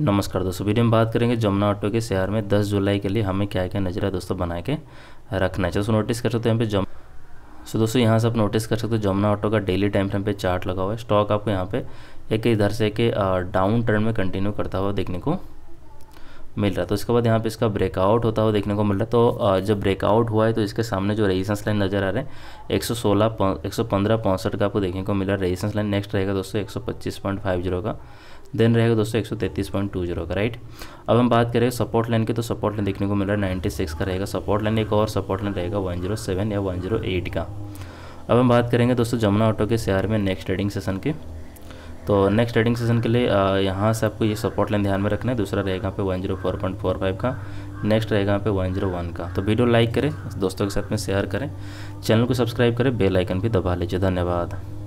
नमस्कार दोस्तों वीडियो में बात करेंगे जमुना ऑटो के शहर में 10 जुलाई के लिए हमें क्या क्या नजरा दोस्तों बना के रखना है दोस्तों नोटिस कर सकते हैं यहाँ पे जम सो दोस्तों यहाँ से आप नोटिस कर सकते हो जमुना ऑटो का डेली टाइम फ्रेम पे चार्ट लगा हुआ है स्टॉक आपको यहाँ पे एक इधर से एक डाउन ट्रेंड में कंटिन्यू करता हुआ देखने को मिल रहा है तो इसके बाद यहाँ पे इसका ब्रेकआउट होता हुआ देखने को मिल रहा है तो जब ब्रेकआउट हुआ है तो इसके सामने जो रेजिस्टेंस लाइन नजर आ रहे हैं एक सौ सोलह एक सौ पंद्रह का आपको देखने को मिला रेजिस्टेंस लाइन नेक्स्ट रहेगा दोस्तों एक सौ पच्चीस पॉइंट फाइव जीरो का देन रहेगा दोस्तों एक सौ तैंतीस पॉइंट टू जीरो का राइट अब हम बात करें सपोर्ट लाइन की तो सपोर्ट लाइन देखने को मिल रहा है नाइन्टी सिक्स का रहेगा सपोर्ट लाइन एक और सपोर्ट लाइन रहेगा वन जीरो सेवन या वन जीरो एट का अब हम बात करेंगे दोस्तों जमुना ऑटो के शेयर में नेक्स्ट ट्रेडिंग सेशन की तो नेक्स्ट ट्रेडिंग सेशन के लिए यहाँ से आपको ये सपोर्ट लाइन ध्यान में रखना है दूसरा रहेगा पे one zero four point four five का नेक्स्ट रहेगा पे वन जीरो वन का तो वीडियो लाइक करें दोस्तों के साथ में शेयर करें चैनल को सब्सक्राइब करें बेल आइकन भी दबा लीजिए धन्यवाद